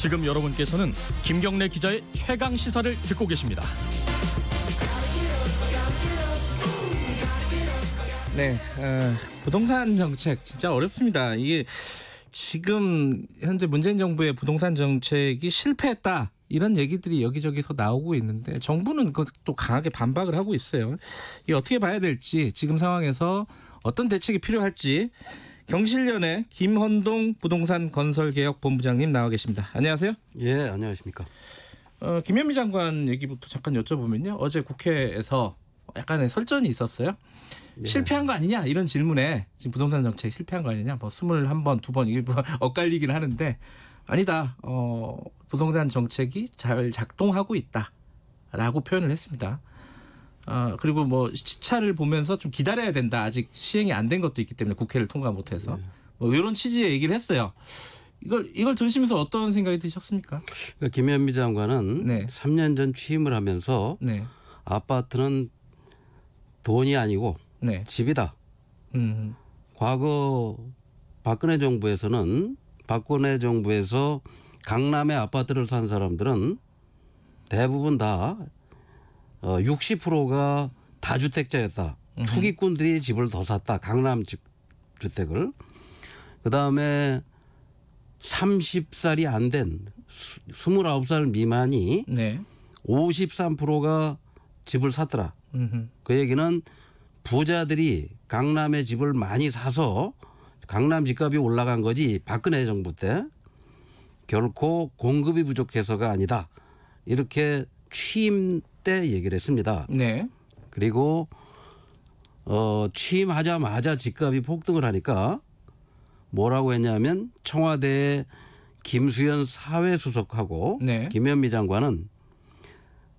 지금 여러분께서는 김경래 기자의 최강 시사를 듣고 계십니다. 네, 어, 부동산 정책 진짜 어렵습니다. 이게 지금 현재 문재인 정부의 부동산 정책이 실패했다. 이런 얘기들이 여기저기서 나오고 있는데 정부는 그것도 강하게 반박을 하고 있어요. 이 어떻게 봐야 될지 지금 상황에서 어떤 대책이 필요할지 경실련의 김헌동 부동산 건설개혁 본부장님 나와 계십니다. 안녕하세요. 예, 안녕하십니까. 어, 김현미 장관 얘기부터 잠깐 여쭤보면요. 어제 국회에서 약간의 설전이 있었어요. 예. 실패한 거 아니냐 이런 질문에 지금 부동산 정책 실패한 거 아니냐 뭐 스물한 번 두 번 이게 뭐 엇갈리긴 하는데 아니다. 어, 부동산 정책이 잘 작동하고 있다라고 표현을 했습니다. 어, 그리고 뭐 시차를 보면서 좀 기다려야 된다. 아직 시행이 안 된 것도 있기 때문에 국회를 통과 못해서 네. 뭐 이런 취지의 얘기를 했어요. 이걸 이걸 들으시면서 어떤 생각이 드셨습니까? 그러니까 김현미 장관은 네. 3년 전 취임을 하면서 네. 아파트는 돈이 아니고 네. 집이다. 음. 과거 박근혜 정부에서는 박근혜 정부에서 강남에 아파트를 산 사람들은 대부분 다 어, 60%가 다주택자였다. 으흠. 투기꾼들이 집을 더 샀다. 강남 집 주택을. 그다음에 30살이 안 된 29살 미만이 네. 53%가 집을 샀더라. 으흠. 그 얘기는 부자들이 강남에 집을 많이 사서 강남 집값이 올라간 거지 박근혜 정부 때 결코 공급이 부족해서가 아니다. 이렇게 취임 때 얘기를 했습니다. 네. 그리고 어, 취임하자마자 집값이 폭등을 하니까 뭐라고 했냐면 청와대 김수현 사회수석하고 네. 김현미 장관은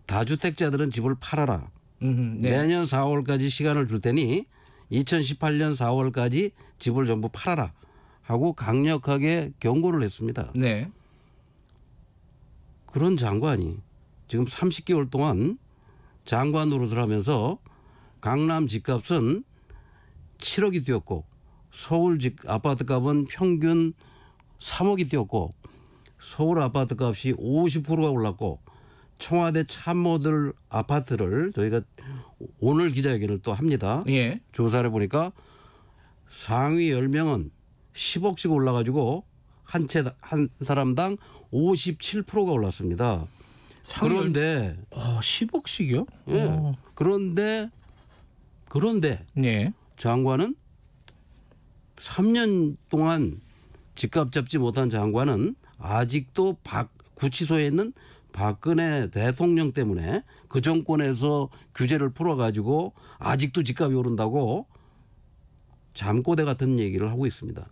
다주택자들은 집을 팔아라. 음흠, 네. 내년 4월까지 시간을 줄 테니 2018년 4월까지 집을 전부 팔아라 하고 강력하게 경고를 했습니다. 네. 그런 장관이 지금 30개월 동안 장관 노릇을 하면서 강남 집값은 7억이 뛰었고 서울 집 아파트 값은 평균 3억이 뛰었고 서울 아파트 값이 50%가 올랐고 청와대 참모들 아파트를 저희가 오늘 기자회견을 또 합니다. 예. 조사를 해 보니까 상위 10명은 10억씩 올라가지고 한 채 한 사람당 57%가 올랐습니다. 그런데 어, 10억씩이요? 아, 예. 어. 그런데 그런데 네. 장관은 3년 동안 집값 잡지 못한 장관은 아직도 박 구치소에 있는 박근혜 대통령 때문에 그 정권에서 규제를 풀어가지고 아직도 집값이 오른다고 잠꼬대 같은 얘기를 하고 있습니다.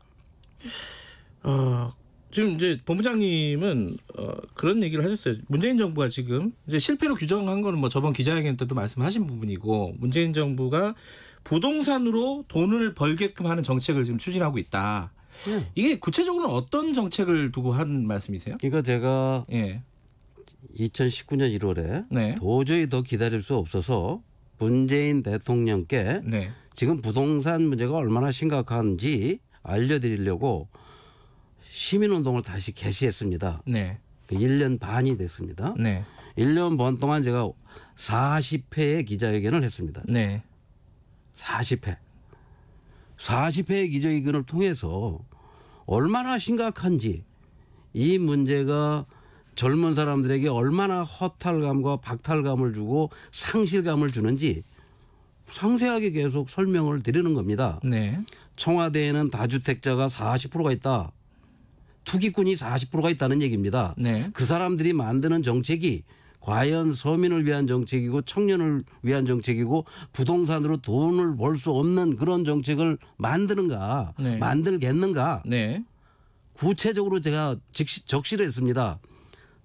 어, 지금 이제 본부장님은 어, 그런 얘기를 하셨어요. 문재인 정부가 지금 이제 실패로 규정한 거는 뭐 저번 기자회견 때도 말씀하신 부분이고 문재인 정부가 부동산으로 돈을 벌게끔 하는 정책을 지금 추진하고 있다. 음. 이게 구체적으로 어떤 정책을 두고 한 말씀이세요? 이거 제가 예. 2019년 1월에 네. 도저히 더 기다릴 수 없어서 문재인 대통령께 네. 지금 부동산 문제가 얼마나 심각한지 알려드리려고 시민운동을 다시 개시했습니다. 네. 그 1년 반이 됐습니다. 네. 1년 반 동안 제가 40회의 기자회견을 했습니다. 네. 40회. 40회의 기자회견을 통해서 얼마나 심각한지 이 문제가 젊은 사람들에게 얼마나 허탈감과 박탈감을 주고 상실감을 주는지 상세하게 계속 설명을 드리는 겁니다. 네. 청와대에는 다주택자가 40%가 있다. 투기꾼이 40%가 있다는 얘기입니다. 네. 그 사람들이 만드는 정책이 과연 서민을 위한 정책이고 청년을 위한 정책이고 부동산으로 돈을 벌 수 없는 그런 정책을 만드는가 네. 만들겠는가 네. 구체적으로 제가 즉시 적시를 했습니다.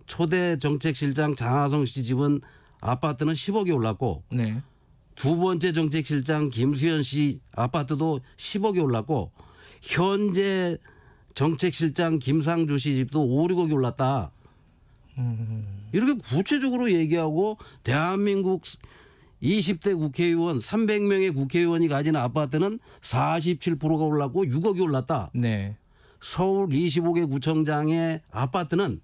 초대 정책실장 장하성 씨 집은 아파트는 10억이 올랐고 네. 두 번째 정책실장 김수현 씨 아파트도 10억이 올랐고 현재 정책실장 김상조 씨 집도 5, 6억이 올랐다. 이렇게 구체적으로 얘기하고 대한민국 20대 국회의원 300명의 국회의원이 가진 아파트는 47%가 올랐고 6억이 올랐다. 네. 서울 25개 구청장의 아파트는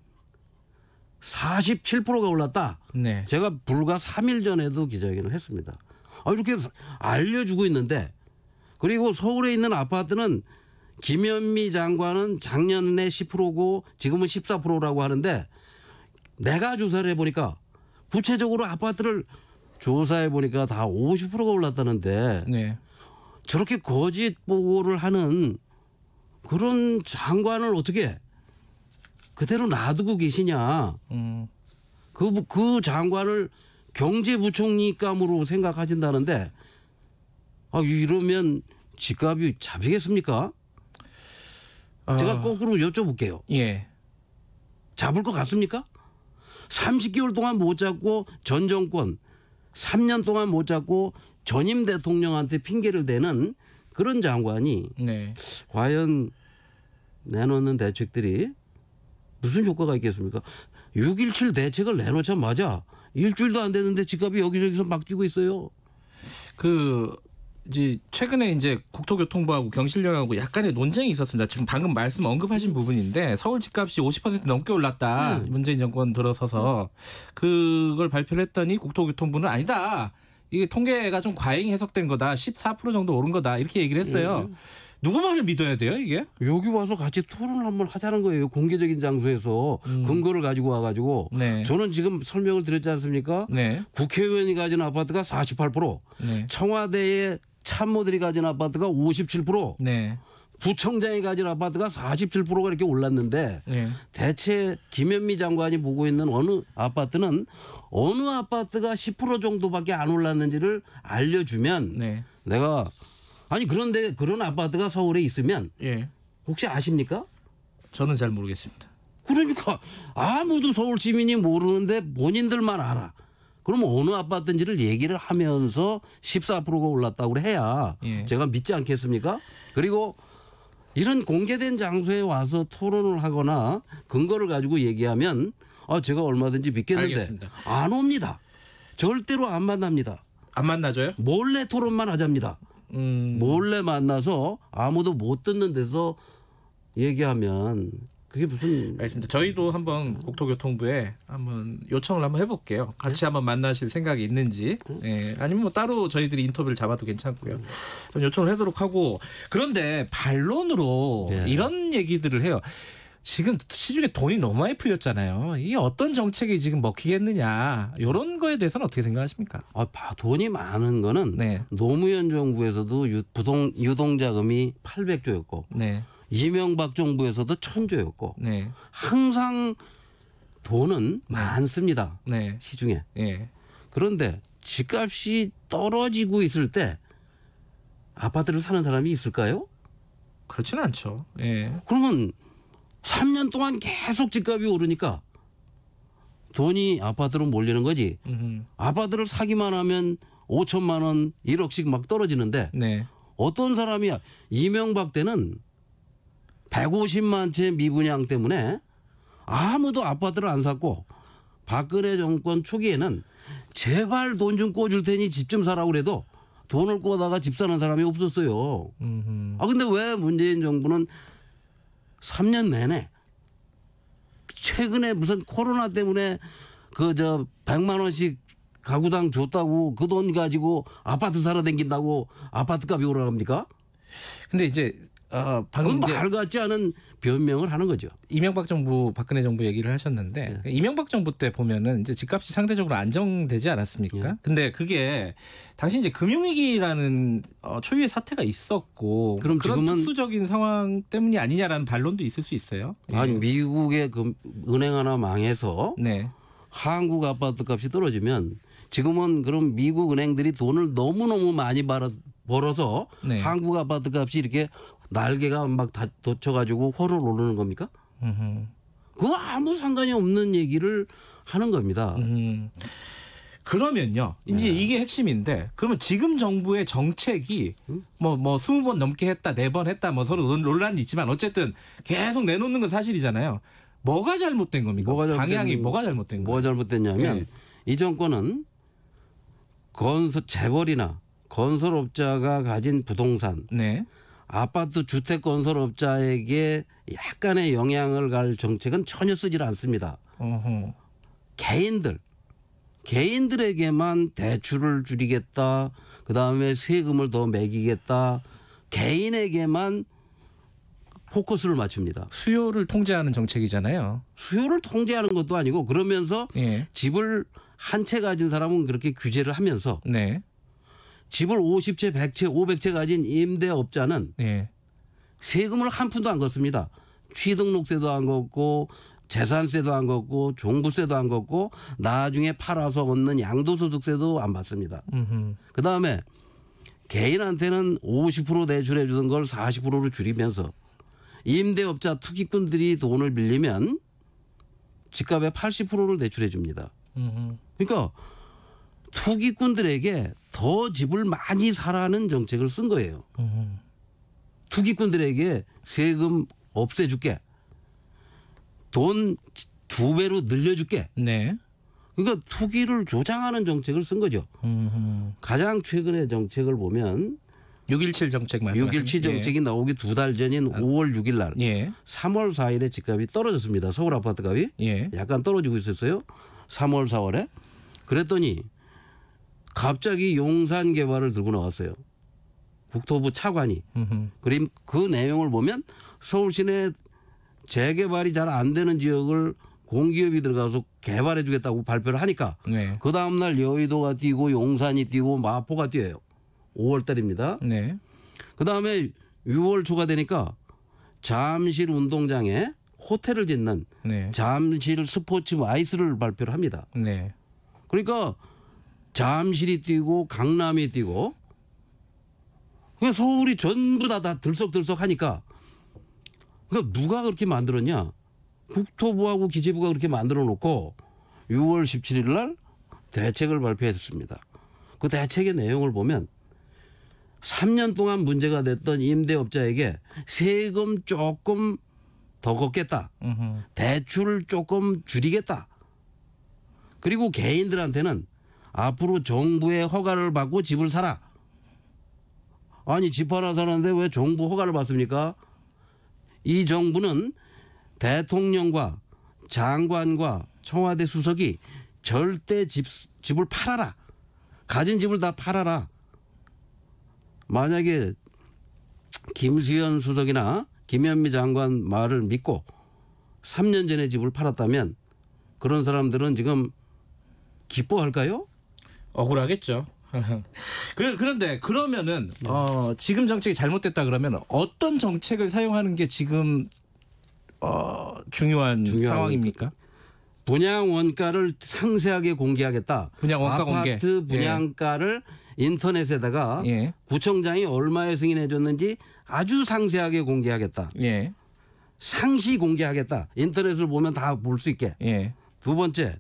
47%가 올랐다. 네. 제가 불과 3일 전에도 기자회견을 했습니다. 아, 이렇게 알려주고 있는데 그리고 서울에 있는 아파트는 김현미 장관은 작년에 10%고 지금은 14%라고 하는데 내가 조사를 해보니까 구체적으로 아파트를 조사해보니까 다 50%가 올랐다는데 네. 저렇게 거짓 보고를 하는 그런 장관을 어떻게 그대로 놔두고 계시냐. 음. 그, 그 장관을 경제부총리감으로 생각하신다는데 아, 이러면 집값이 잡히겠습니까? 어. 제가 거꾸로 여쭤볼게요. 예. 잡을 것 같습니까? 30개월 동안 못 잡고 전 정권 3년 동안 못 잡고 전임 대통령한테 핑계를 대는 그런 장관이 네. 과연 내놓는 대책들이 무슨 효과가 있겠습니까? 6.17 대책을 내놓자마자 일주일도 안 됐는데 집값이 여기저기서 막 뛰고 있어요. 그 이제 최근에 이제 국토교통부하고 경실련하고 약간의 논쟁이 있었습니다. 지금 방금 말씀 언급하신 부분인데 서울 집값이 50% 넘게 올랐다. 음. 문재인 정권 들어서서 그걸 발표를 했더니 국토교통부는 아니다. 이게 통계가 좀 과잉 해석된 거다. 14% 정도 오른 거다. 이렇게 얘기를 했어요. 음. 누구 만을 믿어야 돼요, 이게? 여기 와서 같이 토론을 한번 하자는 거예요. 공개적인 장소에서 음. 근거를 가지고 와가지고. 네. 저는 지금 설명을 드렸지 않습니까? 네. 국회의원이 가진 아파트가 48%, 네. 청와대의 참모들이 가진 아파트가 57%, 네. 부청장이 가진 아파트가 47%가 이렇게 올랐는데 네. 대체 김현미 장관이 보고 있는 어느 아파트는 어느 아파트가 10% 정도밖에 안 올랐는지를 알려주면 네. 내가 아니 그런데 그런 아파트가 서울에 있으면 예. 혹시 아십니까? 저는 잘 모르겠습니다. 그러니까 아무도 서울 시민이 모르는데 본인들만 알아. 그럼 어느 아파트인지를 얘기를 하면서 14%가 올랐다고 해야 예. 제가 믿지 않겠습니까? 그리고 이런 공개된 장소에 와서 토론을 하거나 근거를 가지고 얘기하면 아 제가 얼마든지 믿겠는데 알겠습니다. 안 옵니다. 절대로 안 만납니다. 안만나죠 몰래 토론만 하자입니다. 음... 몰래 만나서 아무도 못 듣는 데서 얘기하면 그게 무슨 알겠습니다. 저희도 한번 국토교통부에 한번 요청을 한번 해볼게요. 네. 같이 네? 한번 만나실 생각이 있는지, 음? 예, 아니면 뭐 따로 저희들이 인터뷰를 잡아도 괜찮고요. 음. 요청을 하도록 하고 그런데 반론으로 네. 이런 얘기들을 해요. 지금 시중에 돈이 너무 많이 풀렸잖아요. 이게 어떤 정책이 지금 먹히겠느냐 이런 거에 대해서는 어떻게 생각하십니까? 아, 돈이 많은 거는 네. 노무현 정부에서도 유동 유동자금이 800조였고. 네. 이명박 정부에서도 천조였고 네. 항상 돈은 네. 많습니다. 네. 시중에. 예. 그런데 집값이 떨어지고 있을 때 아파트를 사는 사람이 있을까요? 그렇지는 않죠. 예. 그러면 3년 동안 계속 집값이 오르니까 돈이 아파트로 몰리는 거지. 음흠. 아파트를 사기만 하면 5천만 원, 1억씩 막 떨어지는데 네. 어떤 사람이 이명박 때는 150만 채 미분양 때문에 아무도 아파트를 안 샀고 박근혜 정권 초기에는 제발 돈 좀 꿔줄 테니 집 좀 사라고 그래도 돈을 꿔다가 집 사는 사람이 없었어요. 음흠. 아 근데 왜 문재인 정부는 3년 내내 최근에 무슨 코로나 때문에 그저 100만 원씩 가구당 줬다고 그 돈 가지고 아파트 사러 댕긴다고 아파트값이 오르랍니까? 근데 이제 어, 방금 뭐 밝았지 않은 변명을 하는 거죠. 이명박 정부 박근혜 정부 얘기를 하셨는데 예. 그러니 이명박 정부 때 보면은 이제 집값이 상대적으로 안정되지 않았습니까? 예. 근데 그게 당시 이제 금융위기라는 어, 초유의 사태가 있었고 그럼 그런 특수적인 상황 때문이 아니냐라는 반론도 있을 수 있어요. 예. 아니 미국의 그 은행 하나 망해서 네. 한국 아파트값이 떨어지면 지금은 그럼 미국 은행들이 돈을 너무 너무 많이 벌어서 네. 한국 아파트값이 이렇게 날개가 막다 돋쳐가지고 호를 오르는 겁니까? 그거 아무 상관이 없는 얘기를 하는 겁니다. 음. 그러면요. 이제 네. 이게 핵심인데 그러면 지금 정부의 정책이 뭐뭐 뭐 20번 뭐 넘게 했다, 네 번 했다 뭐 서로 논란이 있지만 어쨌든 계속 내놓는 건 사실이잖아요. 뭐가 잘못된 겁니까? 뭐가 잘못된, 방향이 뭐가 잘못된 거예요? 뭐가 잘못됐냐면 네. 이 정권은 건설 재벌이나 건설업자가 가진 부동산 네. 아파트 주택 건설업자에게 약간의 영향을 갈 정책은 전혀 쓰질 않습니다. 어허. 개인들 개인들에게만 대출을 줄이겠다. 그다음에 세금을 더 매기겠다. 개인에게만 포커스를 맞춥니다. 수요를 통제하는 정책이잖아요. 수요를 통제하는 것도 아니고 그러면서 예. 집을 한 채 가진 사람은 그렇게 규제를 하면서 네. 집을 50채, 100채, 500채 가진 임대업자는 예. 세금을 한 푼도 안 걷습니다. 취등록세도 안 걷고 재산세도 안 걷고 종부세도 안 걷고 나중에 팔아서 얻는 양도소득세도 안 받습니다. 그 다음에 개인한테는 50% 대출해 주던 걸 40%로 줄이면서 임대업자 투기꾼들이 돈을 빌리면 집값의 80%를 대출해 줍니다. 그러니까 투기꾼들에게 더 집을 많이 사라는 정책을 쓴 거예요. 음. 투기꾼들에게 세금 없애줄게. 돈 두 배로 늘려줄게. 네. 그러니까 투기를 조장하는 정책을 쓴 거죠. 음흠. 가장 최근의 정책을 보면 6.17 정책 말씀 6.17 정책이 예. 나오기 두 달 전인 5월 아. 6일 날 예. 3월 4일에 집값이 떨어졌습니다. 서울 아파트 값이 예. 약간 떨어지고 있었어요. 3월 4월에 그랬더니 갑자기 용산 개발을 들고 나왔어요. 국토부 차관이. 그림 그 내용을 보면 서울 시내 재개발이 잘 안 되는 지역을 공기업이 들어가서 개발해 주겠다고 발표를 하니까 네. 그 다음 날 여의도가 뛰고 용산이 뛰고 마포가 뛰어요. 5월 달입니다. 네. 그 다음에 6월 초가 되니까 잠실 운동장에 호텔을 짓는 네. 잠실 스포츠 와이스를 발표를 합니다. 네. 그러니까 잠실이 뛰고 강남이 뛰고 그냥 서울이 전부 다, 다 들썩들썩 하니까 그러니까 누가 그렇게 만들었냐 국토부하고 기재부가 그렇게 만들어 놓고 6월 17일 날 대책을 발표했습니다. 그 대책의 내용을 보면 3년 동안 문제가 됐던 임대업자에게 세금 조금 더 걷겠다. 대출 을 조금 줄이겠다. 그리고 개인들한테는 앞으로 정부의 허가를 받고 집을 사라. 아니 집 하나 사는데 왜 정부 허가를 받습니까? 이 정부는 대통령과 장관과 청와대 수석이 절대 집, 집을 팔아라. 가진 집을 다 팔아라. 만약에 김수현 수석이나 김현미 장관 말을 믿고 3년 전에 집을 팔았다면 그런 사람들은 지금 기뻐할까요? 억울하겠죠. 그런데 그러면은 네. 어, 지금 정책이 잘못됐다 그러면 어떤 정책을 사용하는 게 지금 어, 중요한, 중요한 상황입니까? 분양 원가를 상세하게 공개하겠다. 분양 원가 아파트 공개. 예. 분양가를 예. 인터넷에다가 예. 구청장이 얼마에 승인해 줬는지 아주 상세하게 공개하겠다. 예. 상시 공개하겠다. 인터넷을 보면 다 볼 수 있게. 예. 두 번째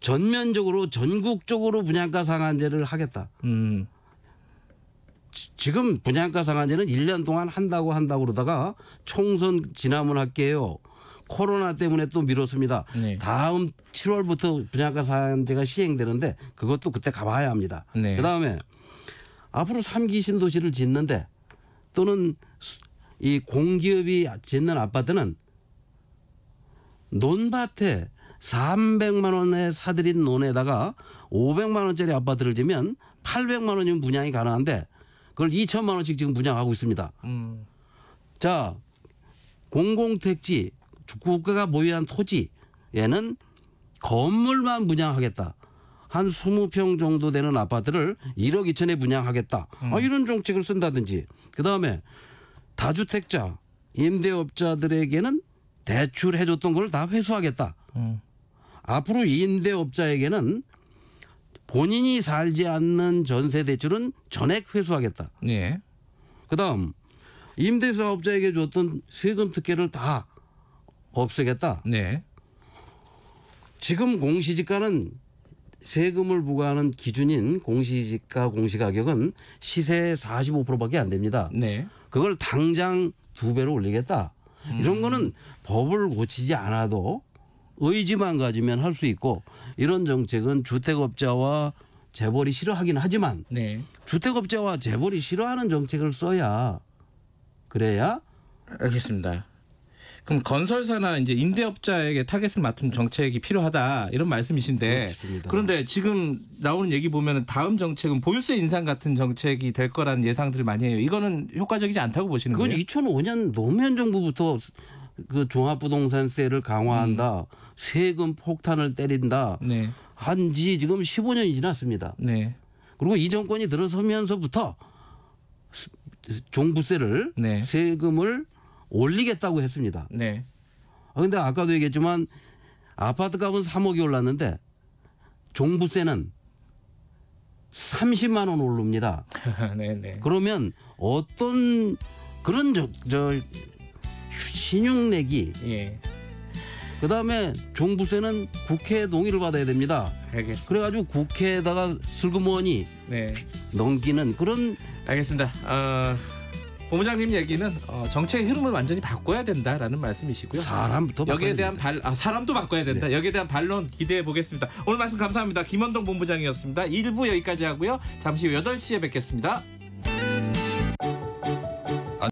전면적으로 전국적으로 분양가 상한제를 하겠다. 음. 지금 분양가 상한제는 1년 동안 한다고 한다고 그러다가 총선 지나면 할게요. 코로나 때문에 또 미뤘습니다. 네. 다음 7월부터 분양가 상한제가 시행되는데 그것도 그때 가봐야 합니다. 네. 그다음에 앞으로 3기 신도시를 짓는데 또는 이 공기업이 짓는 아파트는 논밭에 300만 원에 사들인 논에다가 500만 원짜리 아파트를 지면 800만 원이면 분양이 가능한데 그걸 2천만 원씩 지금 분양하고 있습니다. 음. 자, 공공택지 국가가 보유한 토지에는 건물만 분양하겠다. 한 20평 정도 되는 아파트를 1억 2천에 분양하겠다. 아, 음. 아, 이런 정책을 쓴다든지. 그다음에 다주택자 임대업자들에게는 대출해줬던 걸 다 회수하겠다. 음. 앞으로 임대업자에게는 본인이 살지 않는 전세 대출은 전액 회수하겠다. 예. 그다음 임대사업자에게 줬던 세금 특혜를 다 없애겠다. 네. 지금 공시지가는 세금을 부과하는 기준인 공시지가 공시가격은 시세 45%밖에 안 됩니다. 네. 그걸 당장 두 배로 올리겠다. 이런 음. 거는 법을 고치지 않아도 의지만 가지면 할 수 있고 이런 정책은 주택업자와 재벌이 싫어하긴 하지만 네. 주택업자와 재벌이 싫어하는 정책을 써야 그래야 알겠습니다. 그럼 건설사나 이제 임대업자에게 타겟을 맡은 정책이 필요하다 이런 말씀이신데 그렇습니다. 그런데 지금 나오는 얘기 보면 다음 정책은 보유세 인상 같은 정책이 될 거라는 예상들을 많이 해요. 이거는 효과적이지 않다고 보시는 거예요? 그건 2005년 노무현 정부부터 그 종합부동산세를 강화한다, 음. 세금 폭탄을 때린다 네. 한지 지금 15년이 지났습니다. 네. 그리고 이 정권이 들어서면서부터 종부세를 네. 세금을 올리겠다고 했습니다. 네. 아, 근데 아까도 얘기했지만 아파트 값은 3억이 올랐는데 종부세는 30만 원 오릅니다. 네, 네. 그러면 어떤 그런 저, 저 신용내기. 예. 그다음에 종부세는 국회 동의를 받아야 됩니다. 알겠습니다. 그래가지고 국회에다가 슬그머니 네. 넘기는 그런. 알겠습니다. 어, 본부장님 얘기는 어, 정책의 흐름을 완전히 바꿔야 된다라는 말씀이시고요. 사람부터 여기에 대한 발 아, 사람도 바꿔야 된다. 네. 여기에 대한 반론 기대해 보겠습니다. 오늘 말씀 감사합니다. 김원동 본부장이었습니다. 1부 여기까지 하고요. 잠시 후 8시에 뵙겠습니다.